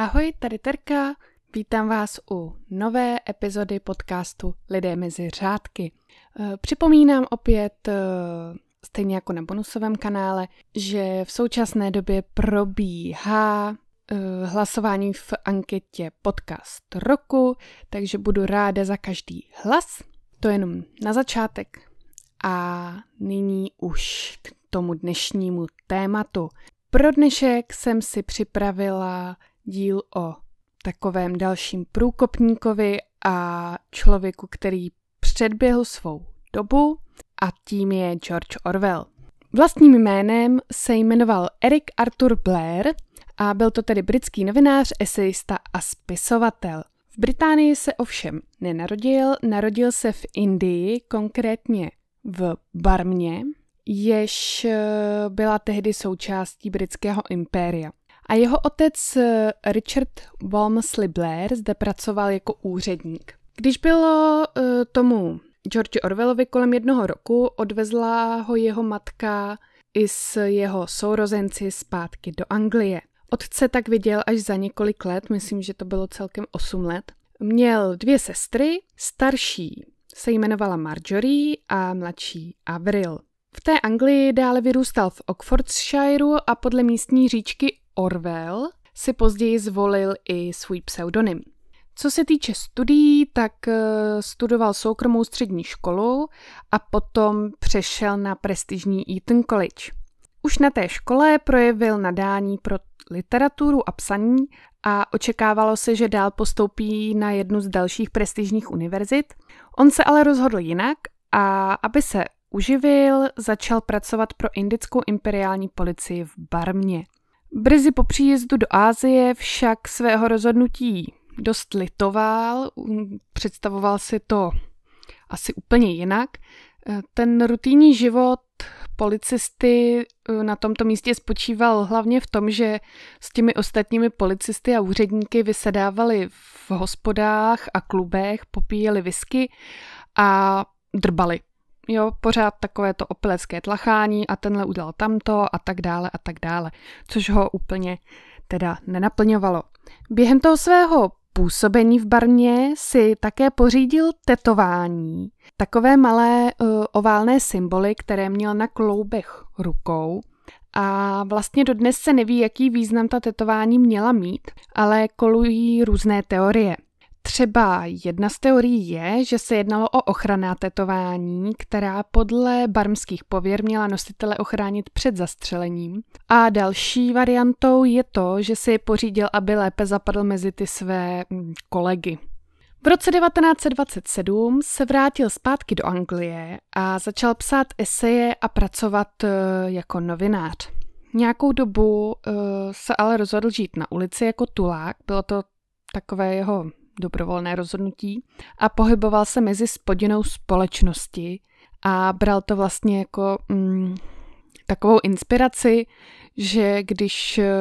Ahoj, tady Terka. Vítám vás u nové epizody podcastu Lidé mezi řádky. Eh, připomínám opět, eh, stejně jako na bonusovém kanále, že v současné době probíhá eh, hlasování v anketě podcast roku, takže budu ráda za každý hlas. To je jenom na začátek. A nyní už k tomu dnešnímu tématu. Pro dnešek jsem si připravila díl o takovém dalším průkopníkovi a člověku, který předběhl svou dobu a tím je George Orwell. Vlastním jménem se jmenoval Eric Arthur Blair a byl to tedy britský novinář, esejista a spisovatel. V Británii se ovšem nenarodil, narodil se v Indii, konkrétně v Barmě, jež eh, byla tehdy součástí britského impéria. A jeho otec eh, Richard Walmsley Blair zde pracoval jako úředník. Když bylo eh, tomu George Orwellovi kolem jednoho roku, odvezla ho jeho matka i s jeho sourozenci zpátky do Anglie. Otce tak viděl až za několik let, myslím, že to bylo celkem 8 let. Měl dvě sestry, starší se jmenovala Marjorie a mladší Avril. V té Anglii dále vyrůstal v Oxfordshireu a podle místní říčky Orwell si později zvolil i svůj pseudonym. Co se týče studií, tak eh, studoval soukromou střední školu a potom přešel na prestižní Eton College. Už na té škole projevil nadání pro literaturu a psaní a očekávalo se, že dál postoupí na jednu z dalších prestižních univerzit. On se ale rozhodl jinak a aby se uživil, začal pracovat pro indickou imperiální policii v Barmě. Brzy po příjezdu do Ázie však svého rozhodnutí dost litoval, um, představoval si to asi úplně jinak. Eh, ten rutinní život policisty eh, na tomto místě spočíval hlavně v tom, že s těmi ostatními policisty a úředníky vysedávali v hospodách a klubech, popíjeli whisky a drbali. Jo, pořád takové to opilecké tlachání a tenhle udělal tamto a tak dále a tak dále, což ho úplně teda nenaplňovalo. Během toho svého působení v barně si také pořídil tetování, takové malé uh, oválné symboly, které měl na kloubech rukou. A vlastně dodnes se neví, jaký význam ta tetování měla mít, ale kolují různé teorie. Třeba jedna z teorií je, že se jednalo o ochranná tetování, která podle barmských pověr měla nositele ochránit před zastřelením. A další variantou je to, že si je pořídil, aby lépe zapadl mezi ty své mm, kolegy. V roce 1927 se vrátil zpátky do Anglie a začal psát eseje a pracovat e, jako novinář. Nějakou dobu e, se ale rozhodl žít na ulici jako tulák, bylo to takové jeho dobrovolné rozhodnutí, a pohyboval se mezi spodinou společnosti a bral to vlastně jako mm, takovou inspiraci, že když eh,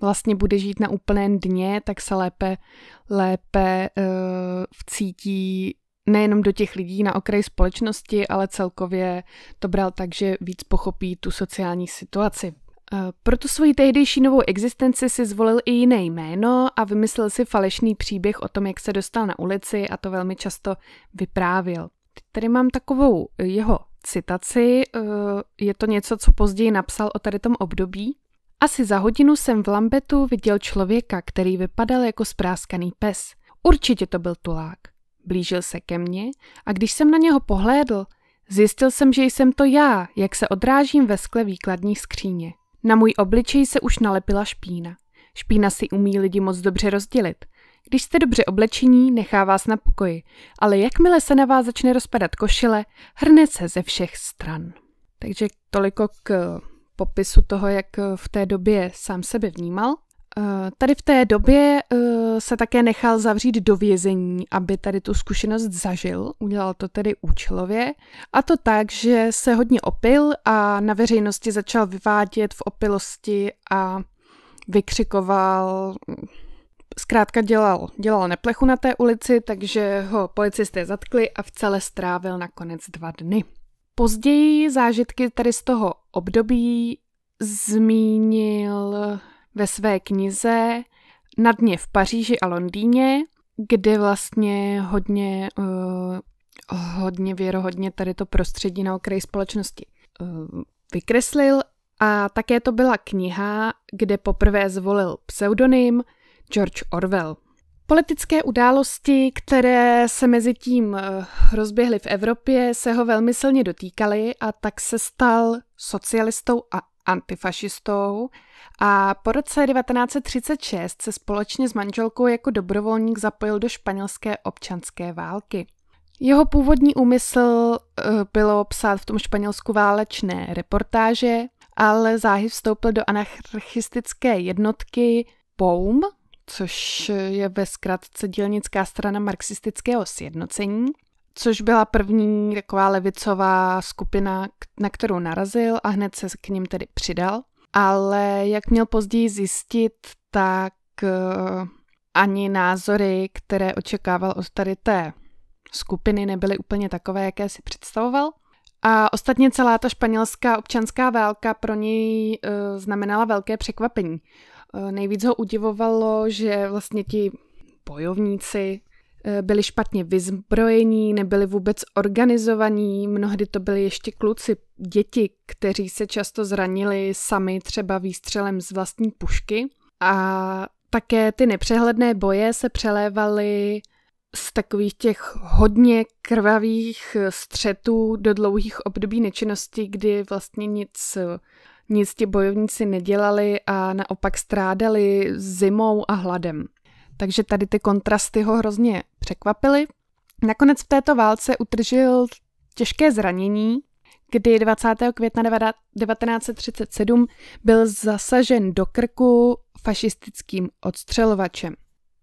vlastně bude žít na úplném dně, tak se lépe, lépe uh, vcítí nejenom do těch lidí na okraji společnosti, ale celkově to bral tak, že víc pochopí tu sociální situaci. Eh, pro tu svoji tehdejší novou existenci si zvolil i jiné jméno a vymyslel si falešný příběh o tom, jak se dostal na ulici a to velmi často vyprávěl. Tady mám takovou jeho citaci, eh, je to něco, co později napsal o tady tom období. Asi za hodinu jsem v Lambetu viděl člověka, který vypadal jako spráskaný pes. Určitě to byl tulák. Blížil se ke mně a když jsem na něho pohlédl, zjistil jsem, že jsem to já, jak se odrážím ve skle výkladní skříně. Na můj obličej se už nalepila špína. Špína si umí lidi moc dobře rozdělit. Když jste dobře oblečení, nechá vás na pokoji, ale jakmile se na vás začne rozpadat košile, hrne se ze všech stran. Takže toliko k eh, popisu toho, jak eh, v té době sám sebe vnímal. Eh, tady v té době se také nechal zavřít do vězení, aby tady tu zkušenost zažil. Udělal to tedy účelově. A to tak, že se hodně opil a na veřejnosti začal vyvádět v opilosti a vykřikoval zkrátka dělal, dělal neplechu na té ulici, takže ho policisté zatkli a v celé strávil nakonec dva dny. Později zážitky tady z toho období zmínil ve své knize na dně v Paříži a Londýně, kde vlastně hodně, uh, hodně věrohodně tady to prostředí na okraji společnosti uh, vykreslil. A také to byla kniha, kde poprvé zvolil pseudonym George Orwell. Politické události, které se mezi tím eh, rozběhly v Evropě, se ho velmi silně dotýkaly a tak se stal socialistou a antifašistou a po roce 1936 se společně s manželkou jako dobrovolník zapojil do španělské občanské války. Jeho původní úmysl eh, bylo psát v tom Španělsku válečné reportáže, ale záhy vstoupil do anarchistické jednotky POUM, což je ve zkratce dělnická strana marxistického sjednocení, což byla první taková levicová skupina, na kterou narazil a hned se k ním tedy přidal. Ale jak měl později zjistit, tak eh, ani názory, které očekával od tady té skupiny, nebyly úplně takové, jaké si představoval. A ostatně celá ta španělská občanská válka pro něj eh, znamenala velké překvapení. Eh, nejvíc ho udivovalo, že vlastně ti bojovníci Eh, byli špatně vyzbrojení, nebyli vůbec organizovaní, mnohdy to byli ještě kluci, děti, kteří se často zranili sami třeba výstřelem z vlastní pušky. A také ty nepřehledné boje se přelévaly z takových těch hodně krvavých eh, střetů do dlouhých období nečinnosti, kdy vlastně nic, nic ti bojovníci nedělali a naopak strádali zimou a hladem. Takže tady ty kontrasty ho hrozně překvapily. Nakonec v této válce utržil těžké zranění, kdy 20. května 1937 byl zasažen do krku fašistickým odstřelovačem.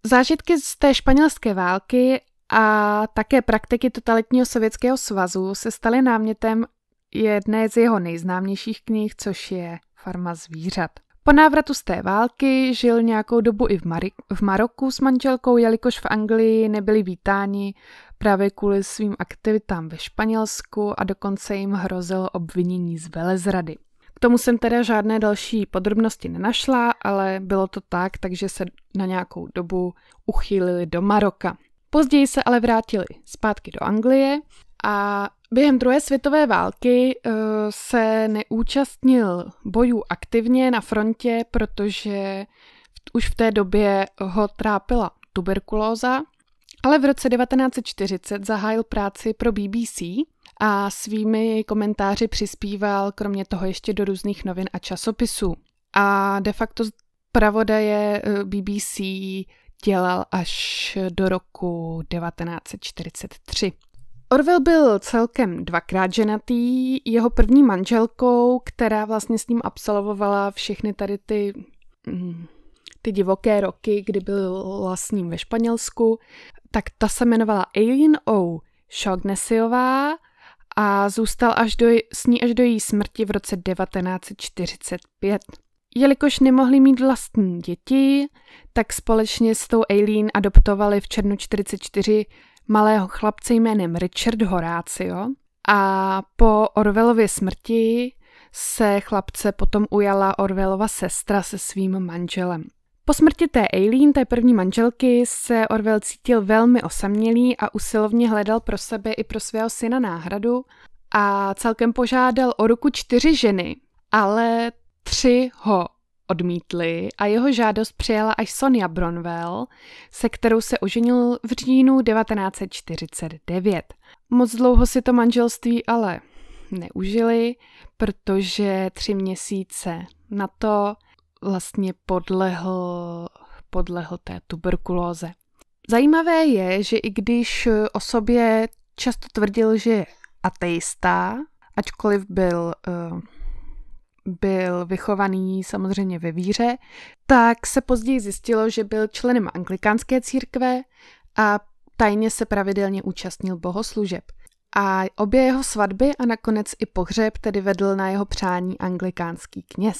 Zážitky z té španělské války a také praktiky totalitního sovětského svazu se staly námětem jedné z jeho nejznámějších knih, což je Farma zvířat. Po návratu z té války žil nějakou dobu i v, Mar- v Maroku s manželkou, jelikož v Anglii nebyli vítáni právě kvůli svým aktivitám ve Španělsku a dokonce jim hrozilo obvinění z velezrady. K tomu jsem teda žádné další podrobnosti nenašla, ale bylo to tak, takže se na nějakou dobu uchýlili do Maroka. Později se ale vrátili zpátky do Anglie a během druhé světové války eh, se neúčastnil bojů aktivně na frontě, protože už v té době ho trápila tuberkulóza, ale v roce 1940 zahájil práci pro BBC a svými komentáři přispíval kromě toho ještě do různých novin a časopisů. A de facto pravodaje eh, BBC dělal až do roku 1943. Orwell byl celkem dvakrát ženatý. Jeho první manželkou, která vlastně s ním absolvovala všechny tady ty, mm, ty divoké roky, kdy byl s ním ve Španělsku, tak ta se jmenovala Aileen O. Shognesiová a zůstal až do, s ní až do její smrti v roce 1945. Jelikož nemohli mít vlastní děti, tak společně s tou Eileen adoptovali v černu 44 malého chlapce jménem Richard Horácio a po Orvelově smrti se chlapce potom ujala Orvelova sestra se svým manželem. Po smrti té Aileen, té první manželky, se Orwell cítil velmi osamělý a usilovně hledal pro sebe i pro svého syna náhradu a celkem požádal o ruku čtyři ženy, ale tři ho odmítli a jeho žádost přijala až Sonia Bronwell, se kterou se oženil v říjnu 1949. Moc dlouho si to manželství ale neužili, protože tři měsíce na to vlastně podlehl, podlehl té tuberkulóze. Zajímavé je, že i když o sobě často tvrdil, že je ateista, ačkoliv byl uh, byl vychovaný samozřejmě ve víře, tak se později zjistilo, že byl členem anglikánské církve a tajně se pravidelně účastnil bohoslužeb. A obě jeho svatby a nakonec i pohřeb tedy vedl na jeho přání anglikánský kněz.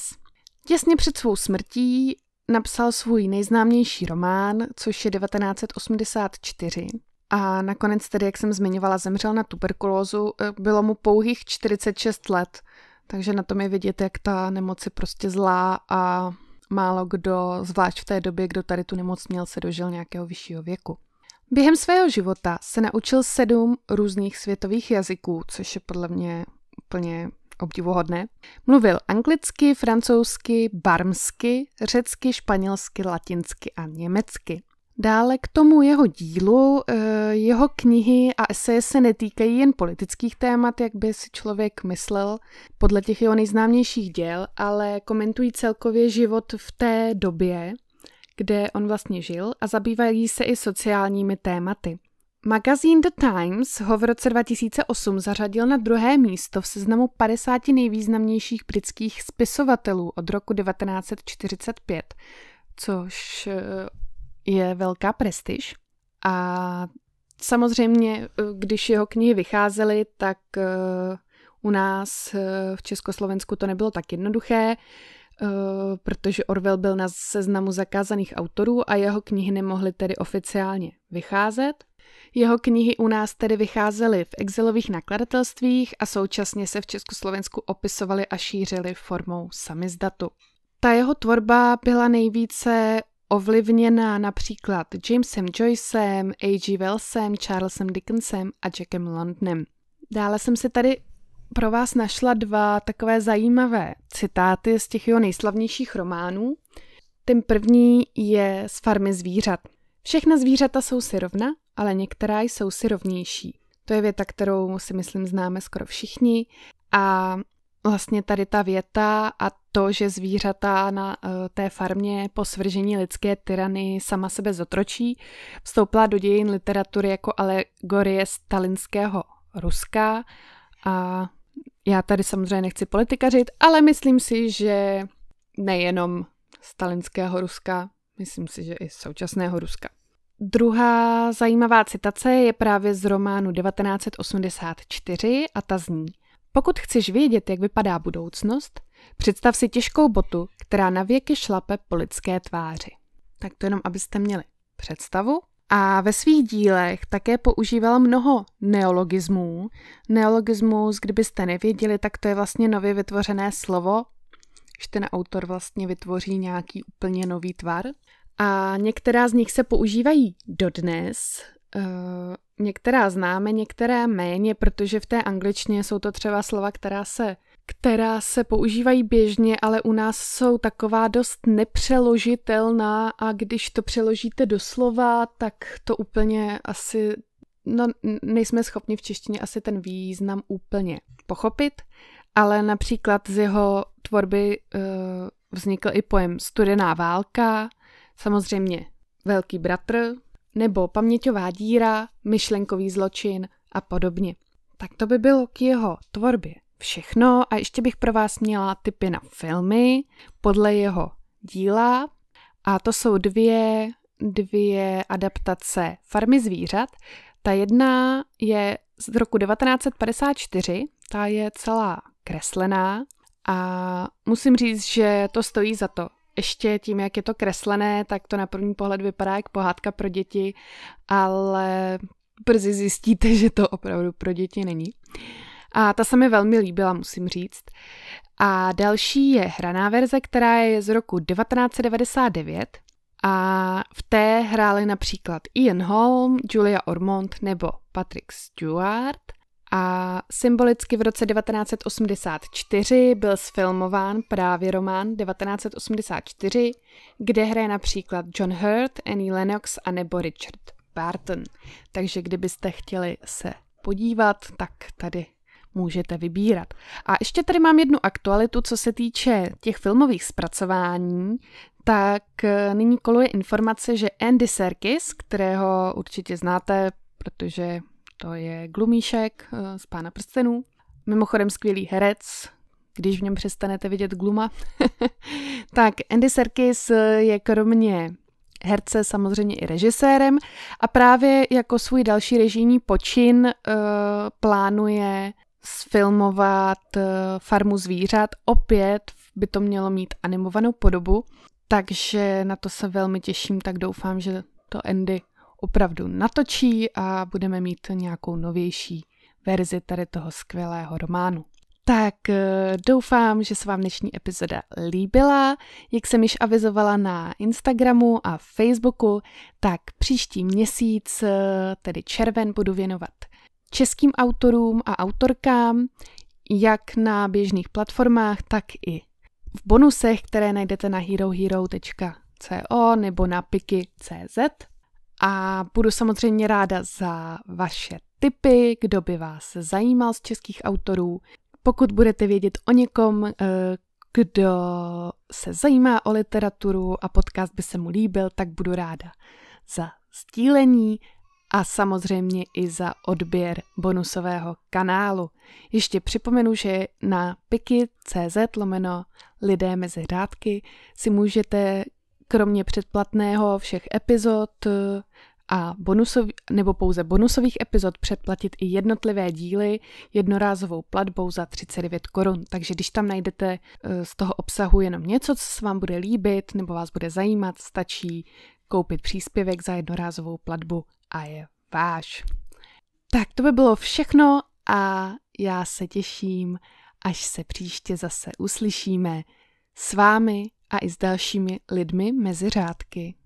Těsně před svou smrtí napsal svůj nejznámější román, což je 1984. A nakonec tedy, jak jsem zmiňovala, zemřel na tuberkulózu. Eh, bylo mu pouhých 46 let, takže na tom je vidět, jak ta nemoc je prostě zlá a málo kdo, zvlášť v té době, kdo tady tu nemoc měl, se dožil nějakého vyššího věku. Během svého života se naučil sedm různých světových jazyků, což je podle mě úplně obdivuhodné. Mluvil anglicky, francouzsky, barmsky, řecky, španělsky, latinsky a německy. Dále k tomu jeho dílu, eh, jeho knihy a eseje se netýkají jen politických témat, jak by si člověk myslel podle těch jeho nejznámějších děl, ale komentují celkově život v té době, kde on vlastně žil a zabývají se i sociálními tématy. Magazín The Times ho v roce 2008 zařadil na druhé místo v seznamu 50 nejvýznamnějších britských spisovatelů od roku 1945, což eh, je velká prestiž a samozřejmě, eh, když jeho knihy vycházely, tak eh, u nás eh, v Československu to nebylo tak jednoduché, protože Orwell byl na seznamu zakázaných autorů a jeho knihy nemohly tedy oficiálně vycházet. Jeho knihy u nás tedy vycházely v exilových nakladatelstvích a současně se v Československu opisovaly a šířily formou samizdatu. Ta jeho tvorba byla nejvíce ovlivněna například Jamesem Joycem, A.G. Wellsem, Charlesem Dickensem a Jackem Londonem. Dále jsem si tady pro vás našla dva takové zajímavé citáty z těch jeho nejslavnějších románů. Ten první je z Farmy zvířat. Všechna zvířata jsou si rovna, ale některá jsou si rovnější. To je věta, kterou si myslím známe skoro všichni. A vlastně tady ta věta a to, že zvířata na eh, té farmě po svržení lidské tyrany sama sebe zotročí, vstoupila do dějin literatury jako alegorie stalinského Ruska a já tady samozřejmě nechci politikařit, ale myslím si, že nejenom stalinského Ruska, myslím si, že i současného Ruska. Druhá zajímavá citace je právě z románu 1984 a ta zní – pokud chceš vědět, jak vypadá budoucnost, představ si těžkou botu, která na věky šlape po lidské tváři. Tak to jenom, abyste měli představu. A ve svých dílech také používal mnoho neologismů. Neologismus, kdybyste nevěděli, tak to je vlastně nově vytvořené slovo, že ten autor vlastně vytvoří nějaký úplně nový tvar. A některá z nich se používají dodnes, eh, Některá známe, některé méně, protože v té angličtině jsou to třeba slova, která se která se používají běžně, ale u nás jsou taková dost nepřeložitelná a když to přeložíte do slova, tak to úplně asi, no nejsme schopni v češtině asi ten význam úplně pochopit, ale například z jeho tvorby uh, vznikl i pojem Studená válka, samozřejmě Velký bratr, nebo paměťová díra, myšlenkový zločin a podobně. Tak to by bylo k jeho tvorbě všechno a ještě bych pro vás měla tipy na filmy podle jeho díla a to jsou dvě, dvě adaptace Farmy zvířat. Ta jedna je z roku 1954, ta je celá kreslená a musím říct, že to stojí za to ještě tím, jak je to kreslené, tak to na první pohled vypadá jak pohádka pro děti, ale brzy zjistíte, že to opravdu pro děti není. A ta se mi velmi líbila, musím říct. A další je hraná verze, která je z roku 1999 a v té hráli například Ian Holm, Julia Ormond nebo Patrick Stewart – a symbolicky v roce 1984 byl sfilmován právě román 1984, kde hraje například John Hurt, Annie Lennox a nebo Richard Barton. Takže kdybyste chtěli se podívat, tak tady můžete vybírat. A ještě tady mám jednu aktualitu, co se týče těch filmových zpracování, tak eh, nyní koluje informace, že Andy Serkis, kterého určitě znáte, protože to je Glumíšek eh, z Pána prstenů. Mimochodem skvělý herec, když v něm přestanete vidět gluma. tak Andy Serkis je kromě herce samozřejmě i režisérem a právě jako svůj další režijní počin uh, plánuje sfilmovat uh, Farmu zvířat. Opět by to mělo mít animovanou podobu, takže na to se velmi těším, tak doufám, že to Andy opravdu natočí a budeme mít nějakou novější verzi tady toho skvělého románu. Tak eh, doufám, že se vám dnešní epizoda líbila. Jak jsem již avizovala na Instagramu a Facebooku, tak příští měsíc, eh, tedy červen, budu věnovat českým autorům a autorkám, jak na běžných platformách, tak i v bonusech, které najdete na herohero.co nebo na piky.cz a budu samozřejmě ráda za vaše tipy, kdo by vás zajímal z českých autorů. Pokud budete vědět o někom, eh, kdo se zajímá o literaturu a podcast by se mu líbil, tak budu ráda za sdílení a samozřejmě i za odběr bonusového kanálu. Ještě připomenu, že na piki.cz lomeno lidé mezi řádky si můžete Kromě předplatného všech epizod eh, a bonusov, nebo pouze bonusových epizod předplatit i jednotlivé díly jednorázovou platbou za 39 korun. Takže když tam najdete eh, z toho obsahu jenom něco, co se vám bude líbit nebo vás bude zajímat, stačí koupit příspěvek za jednorázovou platbu a je váš. Tak to by bylo všechno a já se těším, až se příště zase uslyšíme s vámi a i s dalšími lidmi mezi řádky.